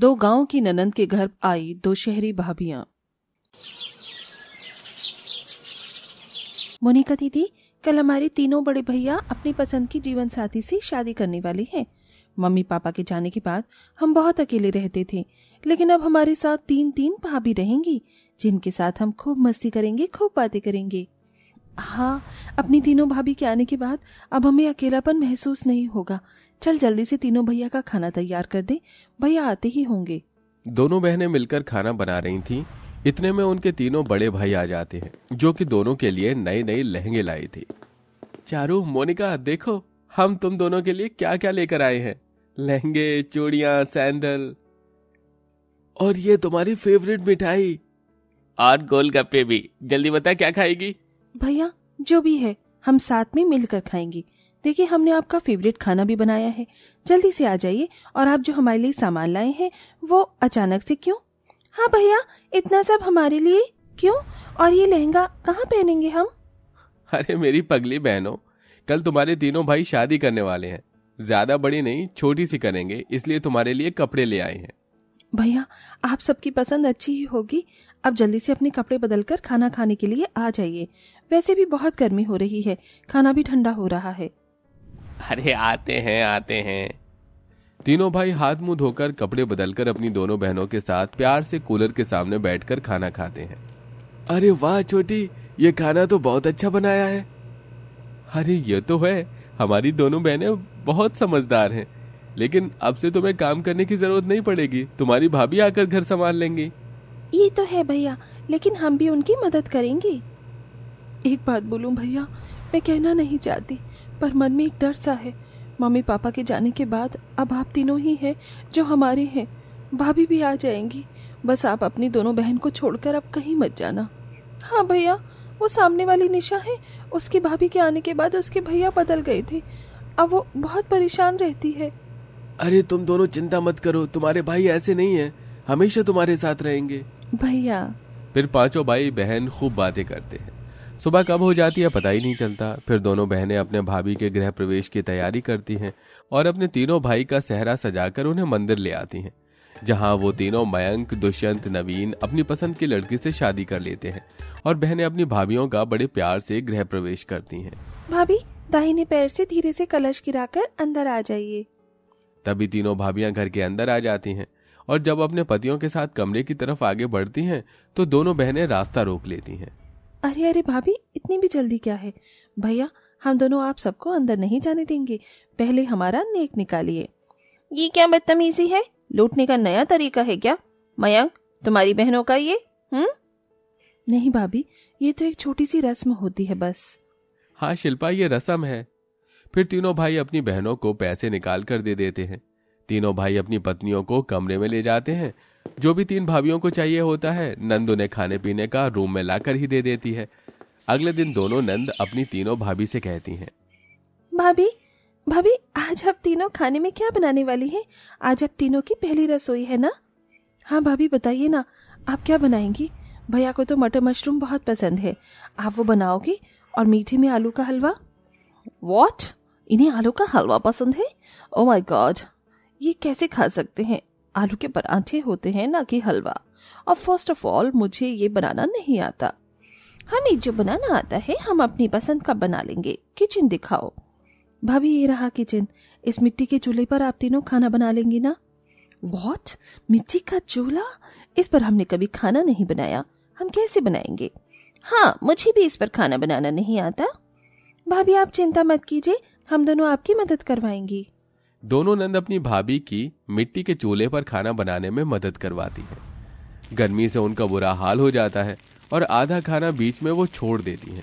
दो गांव की ननंद के घर आई दो शहरी भाभियां मोनिका दीदी कल हमारे तीनों बड़े भैया अपनी पसंद की जीवन साथी से शादी करने वाले हैं मम्मी पापा के जाने के बाद हम बहुत अकेले रहते थे लेकिन अब हमारे साथ तीन तीन भाभी रहेंगी जिनके साथ हम खूब मस्ती करेंगे खूब बातें करेंगे हाँ अपनी तीनों भाभी के आने के बाद अब हमें अकेलापन महसूस नहीं होगा चल जल्दी से तीनों भैया का खाना तैयार कर दे भैया आते ही होंगे दोनों बहनें मिलकर खाना बना रही थीं। इतने में उनके तीनों बड़े भाई आ जाते हैं जो कि दोनों के लिए नए नए लहंगे लाए थे चारू मोनिका देखो हम तुम दोनों के लिए क्या क्या लेकर आए हैं लहंगे चूड़िया सैंडल और ये तुम्हारी फेवरेट मिठाई और गोलगप्पे भी जल्दी बता क्या खाएगी भैया जो भी है हम साथ में मिलकर खाएंगे देखिए हमने आपका फेवरेट खाना भी बनाया है जल्दी से आ जाइए और आप जो हमारे लिए सामान लाए हैं वो अचानक से क्यों हाँ भैया इतना सब हमारे लिए क्यों और ये लहंगा कहाँ पहनेंगे हम अरे मेरी पगली बहनों कल तुम्हारे तीनों भाई शादी करने वाले हैं ज्यादा बड़ी नहीं छोटी सी करेंगे इसलिए तुम्हारे लिए कपड़े ले आए हैं भैया आप सबकी पसंद अच्छी ही होगी अब जल्दी से अपने कपड़े बदलकर खाना खाने के लिए आ जाइए वैसे भी बहुत गर्मी हो रही है खाना भी ठंडा हो रहा है अरे आते हैं आते हैं तीनों भाई हाथ मुंह धोकर कपड़े बदलकर अपनी दोनों बहनों के साथ प्यार से कूलर के सामने बैठकर खाना खाते हैं अरे वाह छोटी ये खाना तो बहुत अच्छा बनाया है अरे ये तो है हमारी दोनों बहनें बहुत समझदार हैं लेकिन अब से तुम्हें काम करने की जरूरत नहीं पड़ेगी तुम्हारी भाभी आकर घर संभाल लेंगी ये तो है भैया लेकिन हम भी उनकी मदद करेंगे एक बात बोलूं भैया मैं कहना नहीं चाहती पर मन में एक डर सा है मम्मी पापा के जाने के बाद अब आप तीनों ही हैं जो हमारे हैं भाभी भी आ जाएंगी बस आप अपनी दोनों बहन को छोड़कर अब कहीं मत जाना हाँ भैया वो सामने वाली निशा है उसकी भाभी के आने के बाद उसके भैया बदल गए थे अब वो बहुत परेशान रहती है अरे तुम दोनों चिंता मत करो तुम्हारे भाई ऐसे नहीं है हमेशा तुम्हारे साथ रहेंगे भैया फिर पांचों भाई बहन खूब बातें करते हैं सुबह कब हो जाती है पता ही नहीं चलता फिर दोनों बहनें अपने भाभी के गृह प्रवेश की तैयारी करती हैं और अपने तीनों भाई का सहरा सजाकर उन्हें मंदिर ले आती हैं जहां वो तीनों मयंक दुष्यंत नवीन अपनी पसंद की लड़की से शादी कर लेते हैं और बहनें अपनी भाभीियों का बड़े प्यार से गृह प्रवेश करती हैं भाभी दाहिने पैर से धीरे से कलश गिराकर अंदर आ जाइए तभी तीनों भाभियां घर के अंदर आ जाती हैं और जब अपने पतियों के साथ कमरे की तरफ आगे बढ़ती हैं तो दोनों बहनें रास्ता रोक लेती हैं अरे अरे भाभी इतनी भी जल्दी क्या है भैया हम दोनों आप सबको अंदर नहीं जाने देंगे पहले हमारा नेक निकालिए ये क्या बदतमीजी है लूटने का नया तरीका है क्या मयंक तुम्हारी बहनों का ये हुँ? हम्म? नहीं भाभी ये तो एक छोटी सी रस्म होती है बस हाँ शिल्पा ये रस्म है फिर तीनों भाई अपनी बहनों को पैसे निकाल कर दे देते हैं तीनों भाई अपनी पत्नियों को कमरे में ले जाते हैं जो भी तीन भाभियों को चाहिए होता है नंद उन्हें खाने पीने का रूम में लाकर ही दे देती है अगले दिन दोनों नंद अपनी तीनों भाभी से कहती हैं भाभी भाभी आज आप तीनों खाने में क्या बनाने वाली हैं आज आप तीनों की पहली रसोई है ना हाँ भाभी बताइए ना आप क्या बनाएंगी भैया को तो मटर मशरूम बहुत पसंद है आप वो बनाओगी और मीठे में आलू का हलवा वॉट इन्हें आलू का हलवा पसंद है ओ माई गॉड ये कैसे खा सकते हैं आलू के पराठे होते हैं ना कि हलवा और फर्स्ट ऑफ ऑल मुझे ये बनाना नहीं आता हमें जो बनाना आता है हम अपनी पसंद का बना लेंगे किचन दिखाओ भाभी ये रहा किचन इस मिट्टी के चूल्हे पर आप तीनों खाना बना लेंगी ना वॉट मिट्टी का चूल्हा इस पर हमने कभी खाना नहीं बनाया हम कैसे बनाएंगे हाँ मुझे भी इस पर खाना बनाना नहीं आता भाभी आप चिंता मत कीजिए हम दोनों आपकी मदद करवाएंगी दोनों नंद अपनी भाभी की मिट्टी के चूल्हे पर खाना बनाने में मदद करवाती है गर्मी से उनका बुरा हाल हो जाता है और आधा खाना बीच में वो छोड़ देती है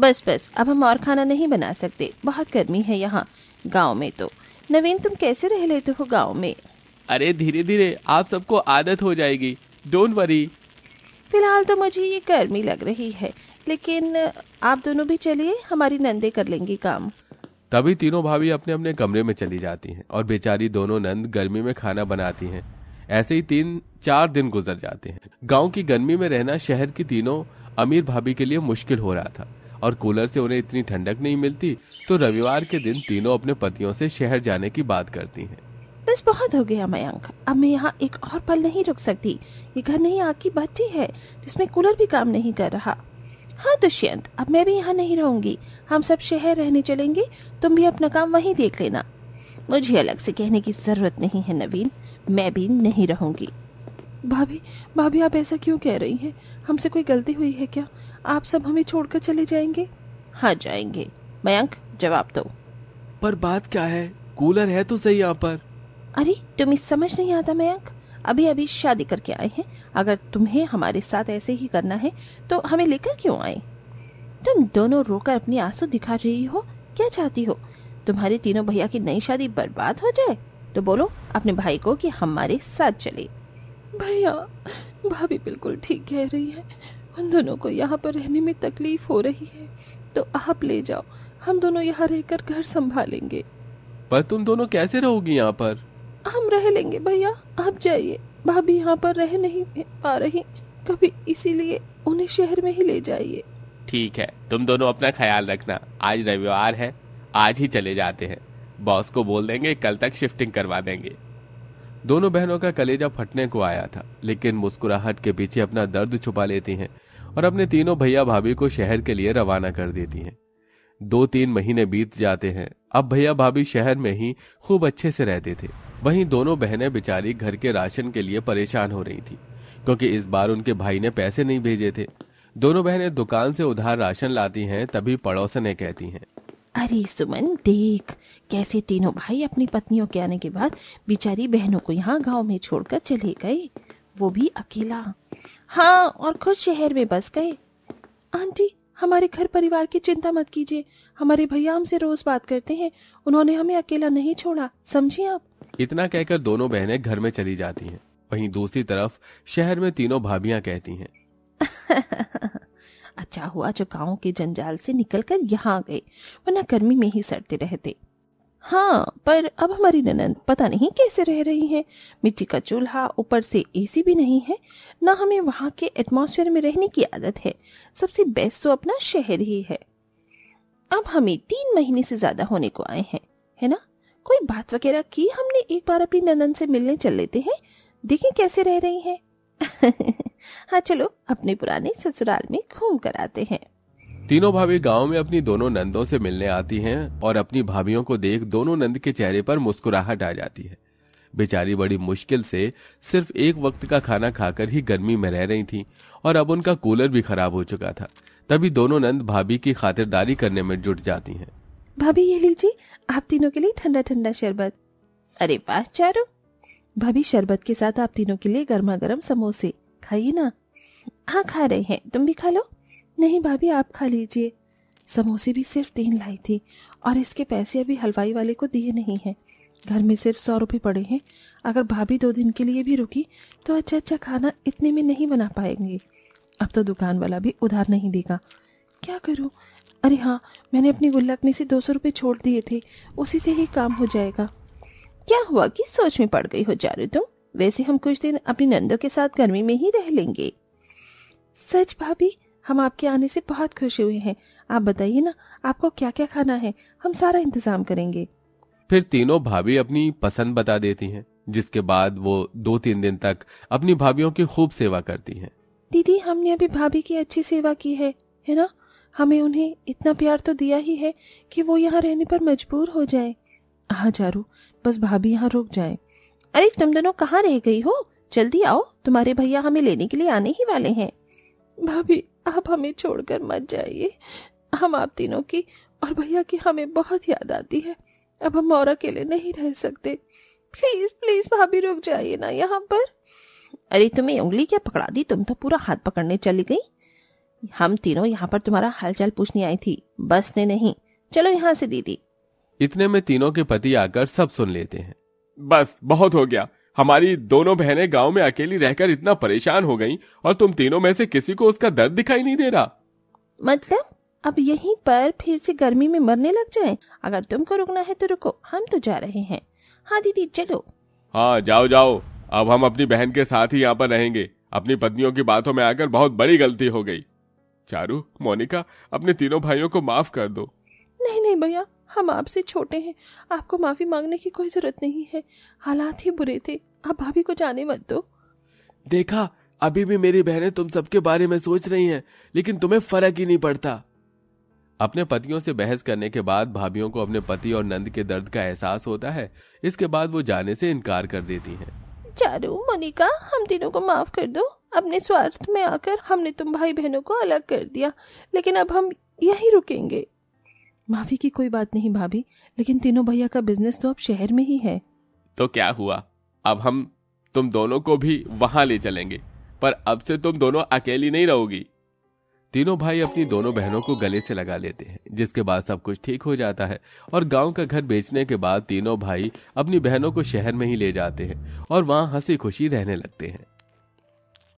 बस बस अब हम और खाना नहीं बना सकते बहुत गर्मी है यहाँ गाँव में तो नवीन तुम कैसे रह लेते हो गाँव में अरे धीरे धीरे आप सबको आदत हो जाएगी डोंट वरी फिलहाल तो मुझे ये गर्मी लग रही है लेकिन आप दोनों भी चलिए हमारी नंदे कर लेंगी काम तभी तीनों भाभी अपने अपने कमरे में चली जाती हैं और बेचारी दोनों नंद गर्मी में खाना बनाती हैं ऐसे ही तीन चार दिन गुजर जाते हैं गांव की गर्मी में रहना शहर की तीनों अमीर भाभी के लिए मुश्किल हो रहा था और कूलर से उन्हें इतनी ठंडक नहीं मिलती तो रविवार के दिन तीनों अपने पतियों से शहर जाने की बात करती हैं। बस बहुत हो गया मयंक अब मैं यहाँ एक और पल नहीं रुक सकती ये घर नहीं आग की बच्ची है जिसमें कूलर भी काम नहीं कर रहा हाँ दुष्यंत अब मैं भी यहाँ नहीं रहूंगी हम सब शहर रहने चलेंगे तुम भी अपना काम वहीं देख लेना मुझे अलग से कहने की जरूरत नहीं है नवीन मैं भी नहीं रहूंगी भाभी भाभी आप ऐसा क्यों कह रही हैं हमसे कोई गलती हुई है क्या आप सब हमें छोड़कर चले जाएंगे हाँ जाएंगे मयंक जवाब दो पर बात क्या है कूलर है तो सही यहाँ पर अरे तुम्हें समझ नहीं आता मयंक अभी अभी शादी करके आए हैं अगर तुम्हें हमारे साथ ऐसे ही करना है तो हमें लेकर क्यों आए तुम दोनों रोकर अपने आंसू दिखा रही हो क्या चाहती हो तुम्हारे तीनों भैया की नई शादी बर्बाद हो जाए तो बोलो अपने भाई को कि हमारे साथ चले भैया भाभी बिल्कुल ठीक कह रही है उन दोनों को यहाँ पर रहने में तकलीफ हो रही है तो आप ले जाओ हम दोनों यहाँ रहकर घर संभालेंगे पर तुम दोनों कैसे रहोगी यहाँ पर हम रह लेंगे भैया आप जाइए भाभी यहाँ पर रह नहीं पा रही कभी इसीलिए उन्हें शहर में ही ले जाइए ठीक है तुम दोनों अपना ख्याल रखना आज रविवार है आज ही चले जाते हैं बॉस को बोल देंगे कल तक शिफ्टिंग करवा देंगे दोनों बहनों का कलेजा फटने को आया था लेकिन मुस्कुराहट के पीछे अपना दर्द छुपा लेती हैं और अपने तीनों भैया भाभी को शहर के लिए रवाना कर देती हैं दो तीन महीने बीत जाते हैं अब भैया भाभी शहर में ही खूब अच्छे से रहते थे वहीं दोनों बहनें बेचारी घर के राशन के लिए परेशान हो रही थी क्योंकि इस बार उनके भाई ने पैसे नहीं भेजे थे दोनों बहनें दुकान से उधार राशन लाती हैं तभी पड़ोसने कहती हैं अरे सुमन देख कैसे तीनों भाई अपनी पत्नियों के आने के बाद बेचारी बहनों को यहाँ गांव में छोड़कर चले गए वो भी अकेला हाँ और खुद शहर में बस गए आंटी हमारे घर परिवार की चिंता मत कीजिए हमारे भैया हमसे रोज बात करते हैं उन्होंने हमें अकेला नहीं छोड़ा समझिए आप इतना कहकर दोनों बहनें घर में चली जाती हैं वहीं दूसरी तरफ शहर में तीनों भाभियां कहती हैं अच्छा हुआ जो गांव के जंजाल से निकलकर यहाँ गए वरना गर्मी में ही सड़ते रहते हाँ पर अब हमारी ननंद पता नहीं कैसे रह रही है मिट्टी का चूल्हा ऊपर से एसी भी नहीं है ना हमें वहाँ के एटमॉस्फेयर में रहने की आदत है सबसे बेस्ट तो अपना शहर ही है अब हमें तीन महीने से ज्यादा होने को आए हैं है ना कोई बात वगैरह की हमने एक बार अपनी ननन से मिलने चल लेते हैं देखें कैसे रह रही हैं हाँ चलो अपने पुराने ससुराल में घूम कर आते हैं तीनों भाभी गांव में अपनी दोनों नंदों से मिलने आती हैं और अपनी भाभी को देख दोनों नंद के चेहरे पर मुस्कुराहट आ जाती है बेचारी बड़ी मुश्किल से सिर्फ एक वक्त का खाना खाकर ही गर्मी में रह रही थी और अब उनका कूलर भी खराब हो चुका था तभी दोनों नंद भाभी की खातिरदारी करने में जुट जाती हैं भाभी ये लीजिए आप तीनों के लिए ठंडा ठंडा शरबत अरे वाह चारू भाभी शरबत के साथ आप तीनों के लिए गर्मा गर्म समोसे खाइए ना हाँ खा रहे हैं तुम भी खा लो नहीं भाभी आप खा लीजिए समोसे भी सिर्फ तीन लाई थी और इसके पैसे अभी हलवाई वाले को दिए नहीं हैं घर में सिर्फ सौ रुपये पड़े हैं अगर भाभी दो दिन के लिए भी रुकी तो अच्छा अच्छा खाना इतने में नहीं बना पाएंगे अब तो दुकान वाला भी उधार नहीं देगा क्या करूँ अरे हाँ मैंने अपनी गुल्लक में से दो सौ रुपये छोड़ दिए थे उसी से ही काम हो जाएगा क्या हुआ कि सोच में पड़ गई हो जा रही तुम वैसे हम कुछ दिन अपनी नंदों के साथ गर्मी में ही रह लेंगे सच भाभी हम आपके आने से बहुत खुश हुए हैं आप बताइए ना आपको क्या क्या खाना है हम सारा इंतजाम करेंगे फिर तीनों भाभी अपनी पसंद बता देती हैं जिसके बाद वो दो तीन दिन तक अपनी भाभी की खूब सेवा करती हैं दीदी हमने अभी भाभी की अच्छी सेवा की है है ना हमें उन्हें इतना प्यार तो दिया ही है कि वो यहाँ रहने पर मजबूर हो जाए हाँ चारू बस भाभी यहाँ रुक जाए अरे तुम दोनों कहाँ रह गई हो जल्दी आओ तुम्हारे भैया हमें लेने के लिए आने ही वाले हैं भाभी आप हमें छोड़कर मत जाइए हम आप तीनों की और भैया की हमें बहुत याद आती है अब हम और अकेले नहीं रह सकते प्लीज प्लीज भाभी रुक जाइए ना यहाँ पर अरे तुम्हें उंगली क्या पकड़ा दी तुम तो पूरा हाथ पकड़ने चली गई हम तीनों यहाँ पर तुम्हारा हालचाल पूछने आई थी बस ने नहीं चलो यहाँ से दीदी इतने में तीनों के पति आकर सब सुन लेते हैं बस बहुत हो गया हमारी दोनों बहनें गांव में अकेली रहकर इतना परेशान हो गईं और तुम तीनों में से किसी को उसका दर्द दिखाई नहीं दे रहा मतलब अब यहीं पर फिर से गर्मी में मरने लग जाएं। अगर तुमको रुकना है तो रुको हम तो जा रहे हैं हाँ दीदी चलो हाँ जाओ जाओ अब हम अपनी बहन के साथ ही यहाँ पर रहेंगे अपनी पत्नियों की बातों में आकर बहुत बड़ी गलती हो गई चारू मोनिका अपने तीनों भाइयों को माफ कर दो नहीं नहीं भैया हम आपसे छोटे हैं आपको माफी मांगने की कोई जरूरत नहीं है हालात ही बुरे थे आप भाभी को जाने मत दो देखा अभी भी मेरी बहनें तुम सबके बारे में सोच रही हैं लेकिन तुम्हें फर्क ही नहीं पड़ता अपने पतियों से बहस करने के बाद भाभियों को अपने पति और नंद के दर्द का एहसास होता है इसके बाद वो जाने से इनकार कर देती हैं चारू मोनिका हम तीनों को माफ कर दो अपने स्वार्थ में आकर हमने तुम भाई बहनों को अलग कर दिया लेकिन अब हम यहीं रुकेंगे माफी की कोई बात नहीं भाभी लेकिन तीनों भैया का बिजनेस तो अब शहर में ही है तो क्या हुआ अब हम तुम दोनों को भी वहां ले चलेंगे पर अब से तुम दोनों अकेली नहीं रहोगी तीनों भाई अपनी दोनों बहनों को गले से लगा लेते हैं जिसके बाद सब कुछ ठीक हो जाता है और गांव का घर बेचने के बाद तीनों भाई अपनी बहनों को शहर में ही ले जाते हैं और वहाँ हंसी खुशी रहने लगते हैं